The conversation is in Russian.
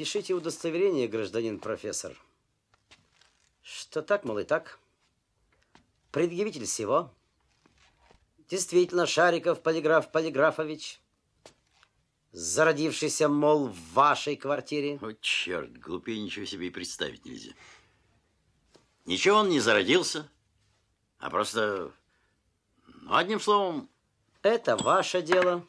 Пишите удостоверение, гражданин профессор. Что так, мол, и так. Предъявитель всего. Действительно, Шариков Полиграф Полиграфович, зародившийся, мол, в вашей квартире. О, черт, глупее ничего себе и представить нельзя. Ничего он не зародился, а просто, ну, одним словом... Это ваше дело.